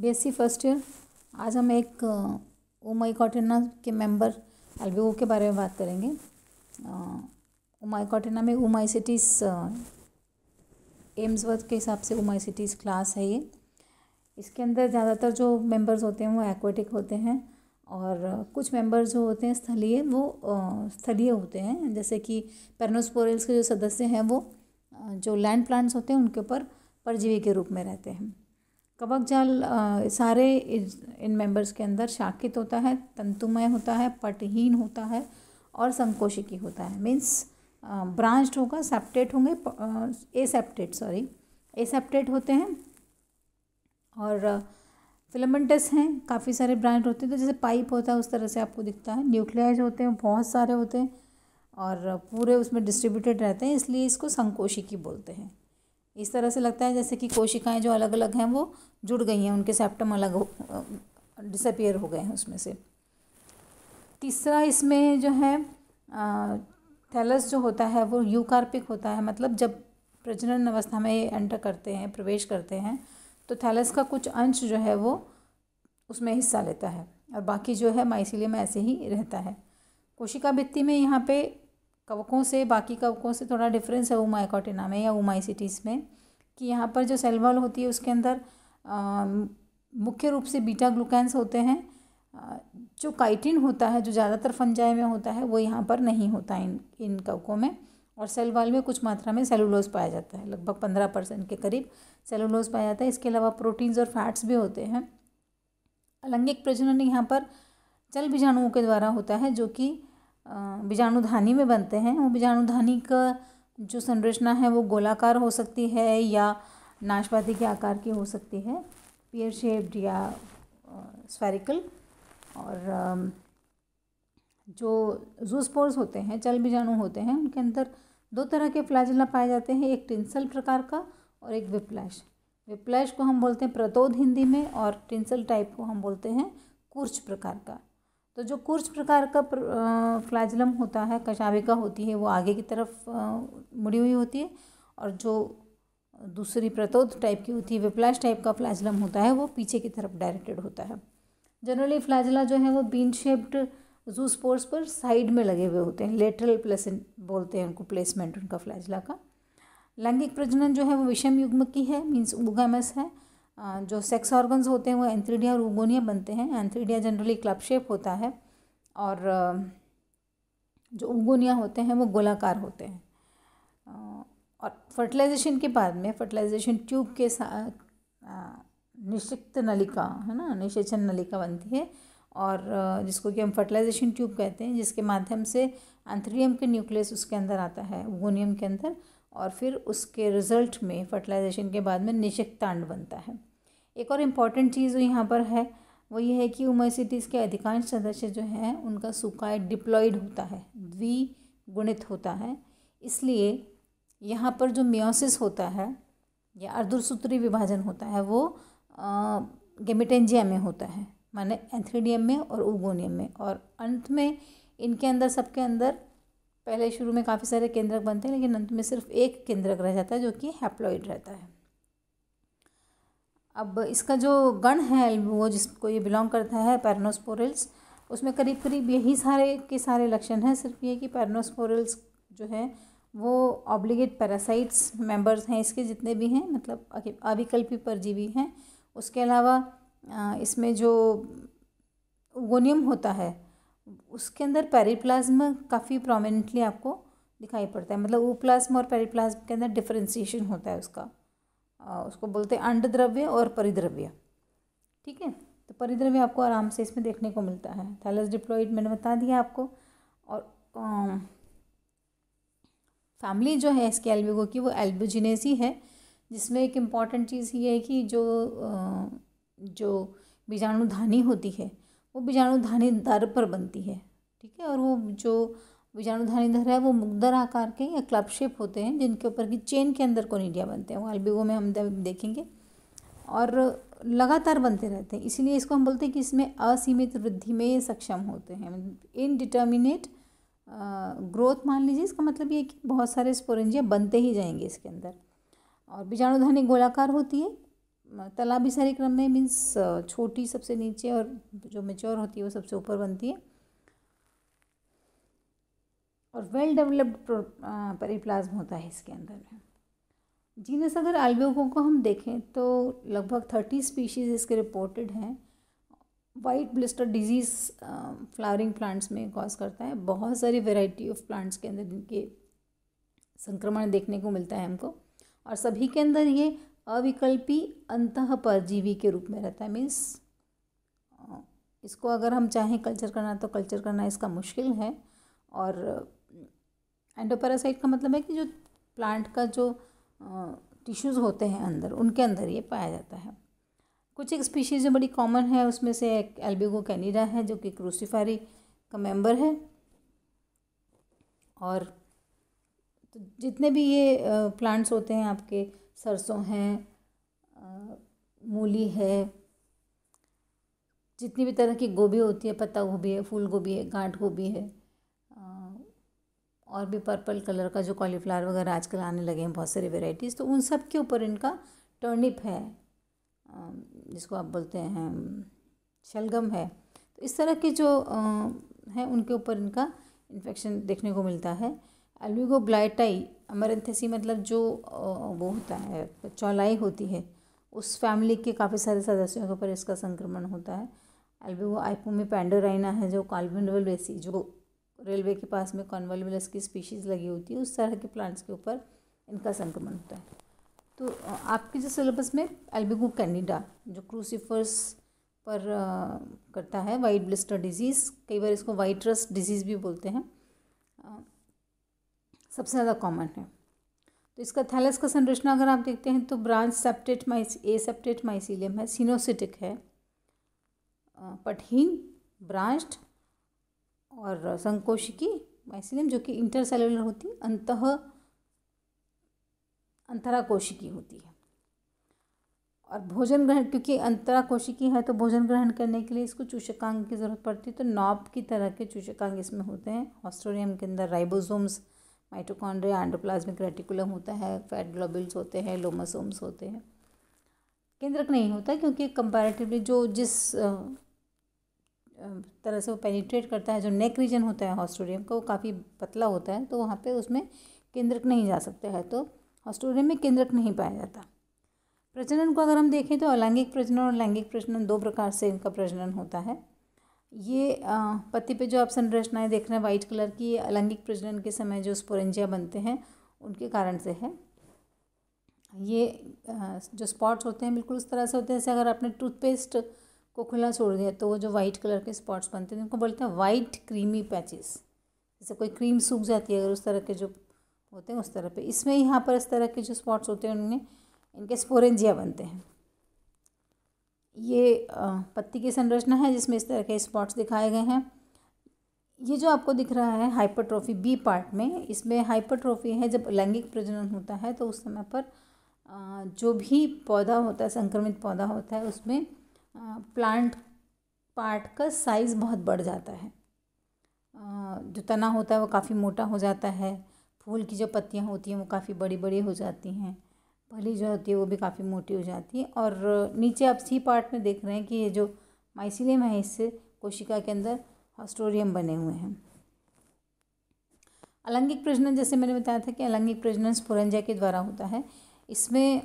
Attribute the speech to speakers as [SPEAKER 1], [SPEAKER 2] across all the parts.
[SPEAKER 1] BSc first year आज हम एक उमाई uh, कॉटिना के मेंबर एल के बारे में बात करेंगे उमाई uh, कौटिन्ना में उमाई सिटीज़ एम्सवर्थ के हिसाब से उमाई सिटीज़ क्लास है ये इसके अंदर ज़्यादातर जो मेंबर्स होते हैं वो एक्वेटिक होते हैं और uh, कुछ मेंबर्स जो होते हैं स्थलीय वो स्थलीय होते हैं जैसे कि पेरनोस्पोरल्स के जो सदस्य हैं वो जो लैंड प्लांट्स होते हैं उनके ऊपर परजीवी के रूप में रहते हैं कवक जाल सारे इन मेंबर्स के अंदर शाखित होता है तंतुमय होता है पटहीन होता है और संकोशिकी होता है मीन्स ब्रांच्ड होगा सेप्टेट होंगे aseptate sorry aseptate होते हैं और फिलामेंटस हैं काफ़ी सारे ब्रांच होते हैं तो जैसे पाइप होता है उस तरह से आपको दिखता है न्यूक्लियाज होते हैं बहुत सारे होते हैं और पूरे उसमें डिस्ट्रीब्यूटेड रहते हैं इसलिए इसको संकोशिकी बोलते हैं इस तरह से लगता है जैसे कि कोशिकाएं जो अलग अलग हैं वो जुड़ गई हैं उनके सेप्टम अलग हो डिसअपियर हो गए हैं उसमें से तीसरा इसमें जो है थैलस जो होता है वो यूकार्पिक होता है मतलब जब प्रजनन अवस्था में ये एंटर करते हैं प्रवेश करते हैं तो थैलस का कुछ अंश जो है वो उसमें हिस्सा लेता है और बाकी जो है माइसिलियम में ऐसे ही रहता है कोशिका भित्ति में यहाँ पे कवकों से बाकी कवकों से थोड़ा डिफरेंस है उमाइकोटिना में या सिटीज़ में कि यहाँ पर जो सेल वॉल होती है उसके अंदर मुख्य रूप से बीटा ग्लूकैंस होते हैं जो काइटिन होता है जो ज़्यादातर फंजाई में होता है वो यहाँ पर नहीं होता इन इन कवकों में और सेल वाल में कुछ मात्रा में सेलुलोज पाया जाता है लगभग पंद्रह परसेंट के करीब सेलुलोज पाया जाता है इसके अलावा प्रोटीन्स और फैट्स भी होते हैं अलंगिक प्रजनन यहाँ पर जल बीजाणुओं के द्वारा होता है जो कि बीजाणुधानी में बनते हैं वो बीजाणुधानी का जो संरचना है वो गोलाकार हो सकती है या नाशपाती के आकार की हो सकती है पियर शेप्ड या स्फेरिकल और जो जूसपोर्स होते हैं चल बीजाणु होते हैं उनके अंदर दो तरह के फ्लाजिला पाए जाते हैं एक टिंसल प्रकार का और एक विप्लैश विप्लैश को हम बोलते हैं प्रतोद हिंदी में और टिंसल टाइप को हम बोलते हैं कुर्च प्रकार का तो जो कूर्च प्रकार का फ्लैजलम होता है कशाविका होती है वो आगे की तरफ मुड़ी हुई होती है और जो दूसरी प्रतोद टाइप की होती है विप्लाश टाइप का फ्लैजलम होता है वो पीछे की तरफ डायरेक्टेड होता है जनरली फ्लैजला जो है वो बीन शेप्ड जू स्पोर्ट्स पर साइड में लगे हुए होते हैं लेटरल प्लेस बोलते हैं उनको प्लेसमेंट उनका फ्लैजला का लैंगिक प्रजनन जो है वो विषम युग्म की है मीन्स उगामस है जो सेक्स ऑर्गन्स होते हैं वो एंथ्रीडिया और उगोनिया बनते हैं एंथ्रीडिया जनरली क्लब शेप होता है और जो उगोनिया होते हैं वो गोलाकार होते हैं और फर्टिलाइजेशन के बाद में फर्टिलाइजेशन ट्यूब के साथ निश्चित नलिका है ना निषेचन नलिका बनती है और जिसको कि हम फर्टिलाइजेशन ट्यूब कहते हैं जिसके माध्यम से एंथ्रीडियम के न्यूक्लियस उसके अंदर आता है उगोनियम के अंदर और फिर उसके रिजल्ट में फर्टिलाइजेशन के बाद में निषेक बनता है एक और इम्पॉर्टेंट चीज़ जो यहाँ पर है वो ये है कि सिटीज़ के अधिकांश सदस्य जो हैं उनका सुकाय डिप्लॉयड होता है द्विगुणित होता है इसलिए यहाँ पर जो मियोसिस होता है या अर्धसूत्री विभाजन होता है वो गेमिटेंजिया में होता है माने एंथ्रीडियम में और ओगोनियम में और अंत में इनके अंदर सबके अंदर पहले शुरू में काफ़ी सारे केंद्रक बनते हैं लेकिन अंत में सिर्फ एक केंद्रक रह जाता है जो कि हैप्लॉइड रहता है अब इसका जो गण है वो जिसको ये बिलोंग करता है पैरनोस्पोरल्स उसमें करीब करीब यही सारे के सारे लक्षण हैं सिर्फ ये कि पैरनोस्पोरल्स जो है वो ऑब्लिगेट पैरासाइट्स मेंबर्स हैं इसके जितने भी हैं मतलब अविकल्पी परजीवी हैं उसके अलावा इसमें जो गोनियम होता है उसके अंदर पेरीप्लाज्म काफ़ी प्रोमिनेंटली आपको दिखाई पड़ता है मतलब ऊप्लाज्म और पेरीप्लाज्म के अंदर डिफ्रेंसीशन होता है उसका उसको बोलते हैं अंड द्रव्य और परिद्रव्य ठीक है तो परिद्रव्य आपको आराम से इसमें देखने को मिलता है थैलस डिप्लॉइड मैंने बता दिया आपको और फैमिली जो है इसके एल्बिगो की वो एल्बोजिनेसी है जिसमें एक इम्पॉर्टेंट चीज़ ये है कि जो जो बीजाणुधानी होती है वो बीजाणुधानी दर पर बनती है ठीक है और वो जो बीजाणुधानी धर है वो मुगदर आकार के या क्लब शेप होते हैं जिनके ऊपर की चेन के अंदर कोनिडिया बनते हैं वो एल्बिगो में हम देखेंगे और लगातार बनते रहते हैं इसीलिए इसको हम बोलते हैं कि इसमें असीमित वृद्धि में ये सक्षम होते हैं इनडिटर्मिनेट ग्रोथ मान लीजिए इसका मतलब ये कि बहुत सारे स्पोरेंजिया बनते ही जाएंगे इसके अंदर और बीजाणुधानी गोलाकार होती है तलाबी सारी क्रम में मीन्स छोटी सबसे नीचे और जो मेच्योर होती है वो सबसे ऊपर बनती है और वेल डेवलप्ड पेरीप्लाज्म होता है इसके अंदर में जीनस अगर आल्बिको को हम देखें तो लगभग थर्टी स्पीशीज़ इसके रिपोर्टेड हैं white blister disease flowering plants में कॉज करता है बहुत सारी वेराइटी ऑफ प्लांट्स के अंदर इनके संक्रमण देखने को मिलता है हमको और सभी के अंदर ये अविकल्पी अंत परजीवी के रूप में रहता है मीन्स इसको अगर हम चाहें कल्चर करना तो कल्चर करना इसका मुश्किल है और एंडोपैरासाइट का मतलब है कि जो प्लांट का जो टिश्यूज़ होते हैं अंदर उनके अंदर ये पाया जाता है कुछ एक स्पीशीज़ जो बड़ी कॉमन है उसमें से एक एल्बिगो कैनिडा है जो कि क्रूसीफारी का मेंबर है और तो जितने भी ये प्लांट्स होते हैं आपके सरसों हैं मूली है जितनी भी तरह की गोभी होती है पत्ता गोभी है फूल गोभी है गांठ गोभी है और भी पर्पल कलर का जो कॉलीफ्लावर वगैरह आजकल आने लगे हैं बहुत सारी वेराइटीज़ तो उन सब के ऊपर इनका टर्निप है जिसको आप बोलते हैं शलगम है तो इस तरह के जो हैं उनके ऊपर इनका इन्फेक्शन देखने को मिलता है एल्विगो ब्लाइटाई अमरथेसी मतलब जो वो होता है चौलाई होती है उस फैमिली के काफ़ी सारे सदस्यों के ऊपर इसका संक्रमण होता है एल्विगो आइपोमी पैंडोराइना है जो वेसी जो रेलवे के पास में कॉन्वलवलस की स्पीशीज़ लगी होती है उस तरह के प्लांट्स के ऊपर इनका संक्रमण होता है तो आपके जो सिलेबस में एल्बिगो कैनिडा जो क्रूसीफर्स पर आ, करता है वाइट ब्लिस्टर डिजीज़ कई बार इसको वाइट रस डिजीज़ भी बोलते हैं आ, सबसे ज़्यादा कॉमन है तो इसका थैलस का संरचना अगर आप देखते हैं तो ब्रांच सेप्टेट माइस ए सेप्टेट माइसिलियम है सीनोसिटिक है पटहीन ब्रांच्ड और संकोशिकी माइसिलियम जो कि इंटरसेलुलर होती अंत अंतरा कोशिकी होती है और भोजन ग्रहण क्योंकि अंतरा कोशिकी है तो भोजन ग्रहण करने के लिए इसको चूषकांग की ज़रूरत पड़ती है तो नॉब की तरह के चूषकांग इसमें होते हैं ऑस्ट्रोडियम के अंदर राइबोसोम्स माइटोकॉन्ड्रिया एंडोप्लाज्मिक रेटिकुलम होता है फैट ग्लोबिल्स होते हैं लोमोसोम्स होते हैं केंद्रक नहीं होता क्योंकि कंपैरेटिवली जो जिस तरह से वो पेनिट्रेट करता है जो नेक रीजन होता है हॉस्टोरियम का वो काफ़ी पतला होता है तो वहाँ पे उसमें केंद्रक नहीं जा सकता है तो हॉस्टोरियम में केंद्रक नहीं पाया जाता प्रजनन को अगर हम देखें तो अलैंगिक प्रजनन और लैंगिक प्रजनन दो प्रकार से इनका प्रजनन होता है ये पति पे जो आप संरचनाएं देख रहे हैं वाइट कलर की अलैंगिक प्रजनन के समय जो स्पोरेंजिया बनते हैं उनके कारण से है ये जो स्पॉट्स होते हैं बिल्कुल उस तरह से होते हैं जैसे अगर आपने टूथपेस्ट को खुला छोड़ दिया तो वो जो वाइट कलर के स्पॉट्स बनते हैं उनको बोलते हैं वाइट क्रीमी पैचेस जैसे कोई क्रीम सूख जाती है अगर उस तरह के जो होते हैं उस तरह पे इसमें यहाँ पर इस तरह के जो स्पॉट्स होते हैं उनमें इनके स्पोरेंजिया बनते हैं ये पत्ती की संरचना है जिसमें इस तरह के स्पॉट्स दिखाए गए हैं ये जो आपको दिख रहा है हाइपरट्रॉफी बी पार्ट में इसमें हाइपरट्रॉफी है जब लैंगिक प्रजनन होता है तो उस समय पर जो भी पौधा होता है संक्रमित पौधा होता है उसमें प्लांट पार्ट का साइज़ बहुत बढ़ जाता है जो तना होता है वो काफ़ी मोटा हो जाता है फूल की जो पत्तियाँ होती हैं वो काफ़ी बड़ी बड़ी हो जाती हैं फली जो होती है वो भी काफ़ी मोटी हो जाती है और नीचे आप सी पार्ट में देख रहे हैं कि ये जो माइसिलियम है इससे कोशिका के अंदर हॉस्टोरियम बने हुए हैं अलंगिक प्रजनन जैसे मैंने बताया था कि अलंगिक प्रजनन स्पुरंजा के द्वारा होता है इसमें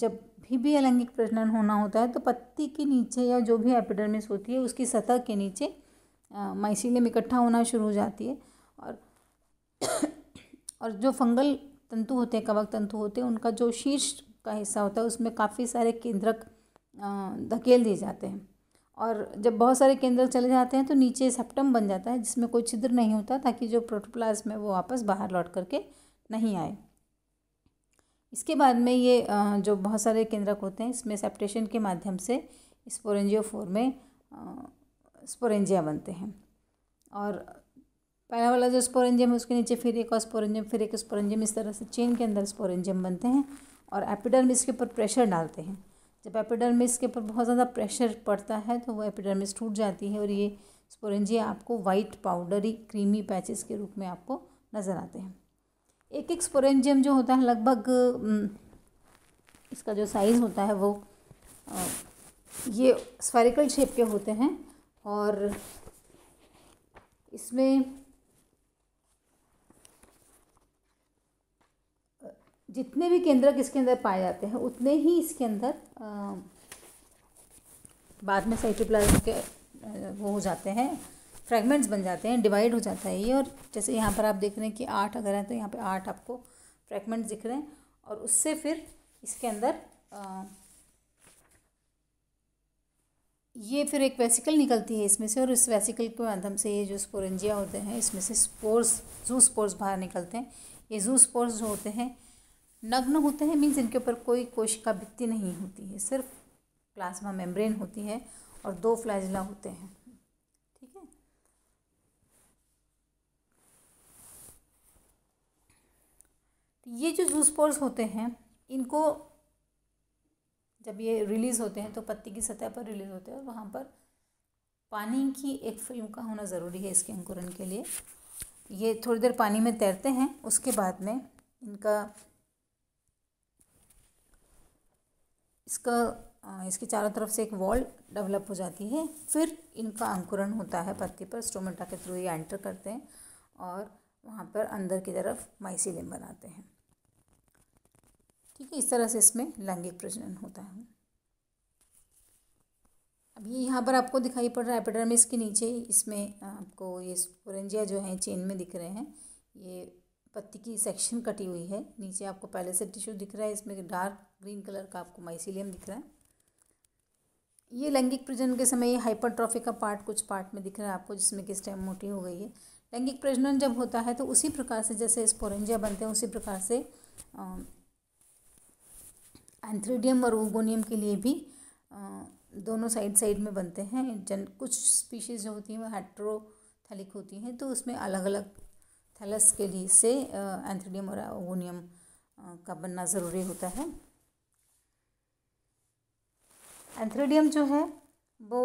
[SPEAKER 1] जब भी भी अलैंगिक प्रजनन होना होता है तो पत्ती के नीचे या जो भी एपिडर्मिस होती है उसकी सतह के नीचे माइसिलियम इकट्ठा होना शुरू हो जाती है और और जो फंगल तंतु होते हैं कवक तंतु होते हैं उनका जो शीर्ष का हिस्सा होता है उसमें काफ़ी सारे केंद्रक धकेल दिए जाते हैं और जब बहुत सारे केंद्रक चले जाते हैं तो नीचे सेप्टम बन जाता है जिसमें कोई छिद्र नहीं होता ताकि जो प्रोटोप्लाज्म है वो वापस बाहर लौट करके नहीं आए इसके बाद में ये जो बहुत सारे केंद्रक होते हैं इसमें सेप्टेशन के माध्यम से स्पोरेंजियो फोर में स्पोरेंजिया बनते हैं और पहला वाला जो स्पोरेंजियम है उसके नीचे फिर एक और स्पोरेंजियम फिर एक स्पोरेंजियम इस तरह से चेन के अंदर स्पोरेंजियम बनते हैं और एपिडर्मिस के ऊपर प्रेशर डालते हैं जब एपिडर्मिस के ऊपर बहुत ज़्यादा प्रेशर पड़ता है तो वो एपिडर्मिस टूट जाती है और ये स्पोरेंजिया आपको वाइट पाउडरी क्रीमी पैचेस के रूप में आपको नज़र आते हैं एक एक स्पोरेंजियम जो होता है लगभग इसका जो साइज़ होता है वो ये स्फेरिकल शेप के होते हैं और इसमें जितने भी केंद्रक इसके अंदर पाए जाते हैं उतने ही इसके अंदर बाद में साइटोप्लाज्म के वो हो जाते हैं फ्रेगमेंट्स बन जाते हैं डिवाइड हो जाता है ये और जैसे यहाँ पर आप देख रहे हैं कि आठ अगर हैं तो यहाँ पर आठ आपको फ्रेगमेंट्स दिख रहे हैं और उससे फिर इसके अंदर ये फिर एक वेसिकल निकलती है इसमें से और इस वेसिकल के माध्यम से ये जो स्पोरेंजिया होते हैं इसमें से स्पोर्स जू स्पोर्स बाहर निकलते हैं ये जू स्पोर्स जो होते हैं नग्न होते हैं मीन्स इनके ऊपर कोई कोशिका भित्ति नहीं होती है सिर्फ प्लाज्मा मेम्ब्रेन होती है और दो फ्लैजला होते हैं ये जो जूस पोर्स होते हैं इनको जब ये रिलीज़ होते हैं तो पत्ती की सतह पर रिलीज़ होते हैं और वहाँ पर पानी की एक फिल्म का होना ज़रूरी है इसके अंकुरण के लिए ये थोड़ी देर पानी में तैरते हैं उसके बाद में इनका इसका इसके चारों तरफ से एक वॉल डेवलप हो जाती है फिर इनका अंकुरण होता है पत्ती पर स्टोमेटा के थ्रू ये एंटर करते हैं और वहाँ पर अंदर की तरफ माइसिलियम बनाते हैं ठीक है इस तरह से इसमें लैंगिक प्रजनन होता है अभी यहाँ पर आपको दिखाई पड़ रहा है एपिडर्मिस के नीचे इसमें आपको ये स्पोरेंजिया जो है चेन में दिख रहे हैं ये पत्ती की सेक्शन कटी हुई है नीचे आपको पहले से टिश्यू दिख रहा है इसमें डार्क ग्रीन कलर का आपको माइसिलियम दिख रहा है ये लैंगिक प्रजनन के समय ये हाइपरट्रॉफी का पार्ट कुछ पार्ट में दिख रहा है आपको जिसमें कि स्टेम मोटी हो गई है लैंगिक प्रजनन जब होता है तो उसी प्रकार से जैसे स्पोरेंजिया बनते हैं उसी प्रकार से एंथ्रीडियम और ओगोनियम के लिए भी दोनों साइड साइड में बनते हैं जन कुछ स्पीशीज़ जो होती हैं वो हेट्रोथैलिक होती हैं तो उसमें अलग अलग थैलस के लिए से एंथ्रीडियम और ओगोनियम का बनना ज़रूरी होता है एंथ्रीडियम जो है वो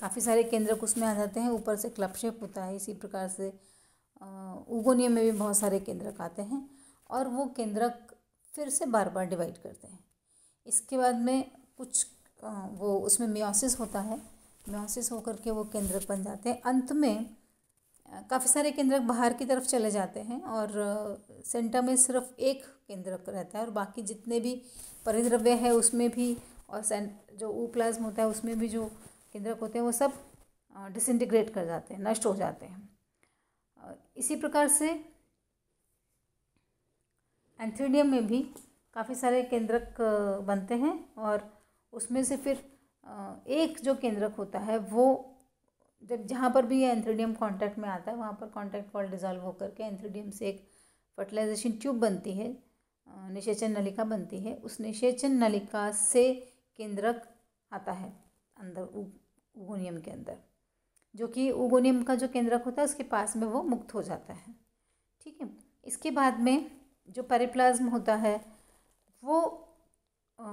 [SPEAKER 1] काफ़ी सारे केंद्रक उसमें आ जाते हैं ऊपर से क्लपशेप होता है इसी प्रकार से उगोनियम में भी बहुत सारे केंद्रक आते हैं और वो केंद्रक फिर से बार बार डिवाइड करते हैं इसके बाद में कुछ वो उसमें म्योसिस होता है म्योसिस होकर के वो केंद्रक बन जाते हैं अंत में काफ़ी सारे केंद्रक बाहर की तरफ चले जाते हैं और सेंटर में सिर्फ एक केंद्रक रहता है और बाकी जितने भी परिद्रव्य है उसमें भी और जो ऊ प्लाज्म होता है उसमें भी जो केंद्रक होते हैं वो सब डिसइंटीग्रेट कर जाते हैं नष्ट हो जाते हैं इसी प्रकार से एंथ्रीडियम में भी काफ़ी सारे केंद्रक बनते हैं और उसमें से फिर एक जो केंद्रक होता है वो जब जहाँ पर भी ये एंथ्रीडियम कांटेक्ट में आता है वहाँ पर कांटेक्ट वॉल डिजॉल्व होकर के एंथ्रीडियम से एक फर्टिलाइजेशन ट्यूब बनती है निषेचन नलिका बनती है उस निषेचन नलिका से केंद्रक आता है अंदर उगोनियम के अंदर जो कि उगोनियम का जो केंद्रक होता है उसके पास में वो मुक्त हो जाता है ठीक है इसके बाद में जो पेरिप्लाज्म होता है वो आ,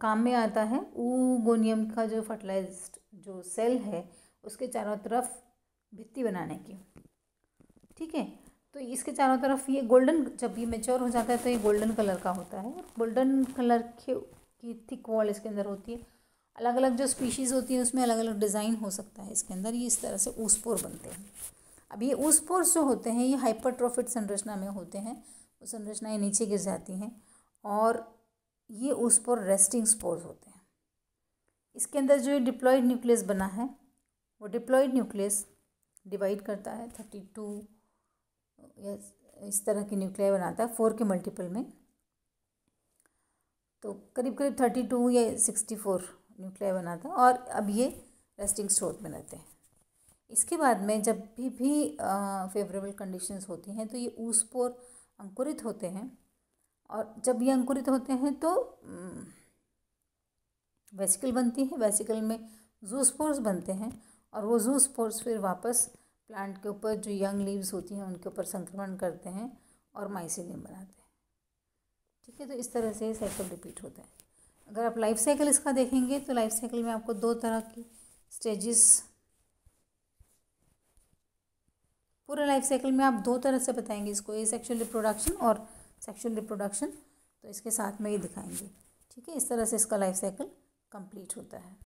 [SPEAKER 1] काम में आता है ऊगोनियम का जो फर्टिलाइज्ड जो सेल है उसके चारों तरफ भित्ति बनाने की ठीक है तो इसके चारों तरफ ये गोल्डन जब ये मेच्योर हो जाता है तो ये गोल्डन कलर का होता है गोल्डन कलर के की थिक वॉल इसके अंदर होती है अलग अलग जो स्पीशीज़ होती है उसमें अलग अलग डिज़ाइन हो सकता है इसके अंदर ये इस तरह से ऊसपोर बनते हैं अब ये ऊसपोर्स जो होते हैं ये हाइपरट्रोफिट संरचना में होते हैं संरचनाएं नीचे गिर जाती हैं और ये उस पर रेस्टिंग स्पोर्स होते हैं इसके अंदर जो डिप्लॉयड न्यूक्लियस बना है वो डिप्लॉयड न्यूक्लियस डिवाइड करता है थर्टी टू या इस तरह के न्यूक्लियर बनाता है फोर के मल्टीपल में तो करीब करीब थर्टी टू या सिक्सटी फोर न्यूक्लियर बनाता है और अब ये रेस्टिंग स्टोर में रहते हैं इसके बाद में जब भी भी फेवरेबल कंडीशंस होती हैं तो ये ऊसपोर अंकुरित होते हैं और जब ये अंकुरित होते हैं तो वेसिकल बनती है वेसिकल में जूसपोर्स बनते हैं और वो जूसपोर्स फिर वापस प्लांट के ऊपर जो यंग लीव्स होती हैं उनके ऊपर संक्रमण करते हैं और माइसिलियम बनाते हैं ठीक है तो इस तरह से ये साइकिल रिपीट होता है अगर आप लाइफ साइकिल इसका देखेंगे तो लाइफ साइकिल में आपको दो तरह की स्टेजेस पूरे लाइफ साइकिल में आप दो तरह से बताएंगे इसको ए सेक्शुअल रिप्रोडक्शन और सेक्शुअल रिप्रोडक्शन तो इसके साथ में ही दिखाएंगे ठीक है इस तरह से इसका लाइफ साइकिल कंप्लीट होता है